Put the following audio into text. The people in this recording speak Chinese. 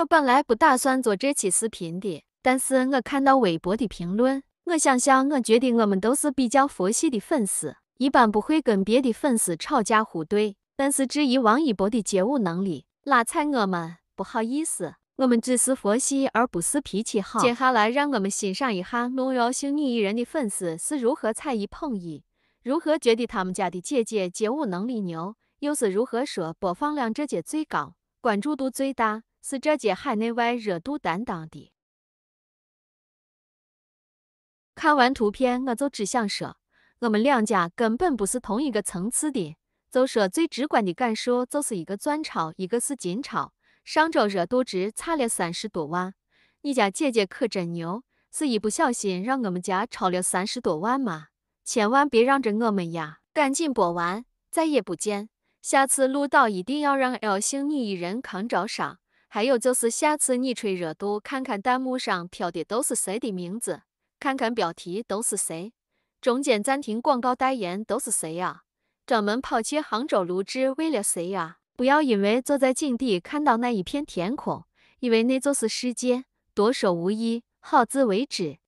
我本来不打算做这期视频的，但是我看到微博的评论，我想想，我觉得我们都是比较佛系的粉丝，一般不会跟别的粉丝吵架互怼，但是质疑王一博的街舞能力，拉踩我们，不好意思，我们只是佛系，而不是脾气好。接下来，让我们欣赏一下荣耀性女艺人的粉丝是如何踩一捧一，如何觉得他们家的姐姐街舞能力牛，又是如何说播放量这届最高，关注度最大。是这届海内外热度担当的。看完图片，我就只想说，我们两家根本不是同一个层次的。就说最直观的感受，就是一个赚超，一个是金超。上周热度值差了三十多万，你家姐姐可真牛，是一不小心让我们家超了三十多万吗？千万别让着我们呀！赶紧播完，再也不见。下次鹿岛一定要让 L 姓女艺人扛招商。还有就是，下次你吹热度，看看弹幕上飘的都是谁的名字，看看标题都是谁，中间暂停广告代言都是谁呀？专门跑去杭州录制为了谁呀？不要因为坐在井底看到那一片天空，以为那就是世界，多说无益，好自为之。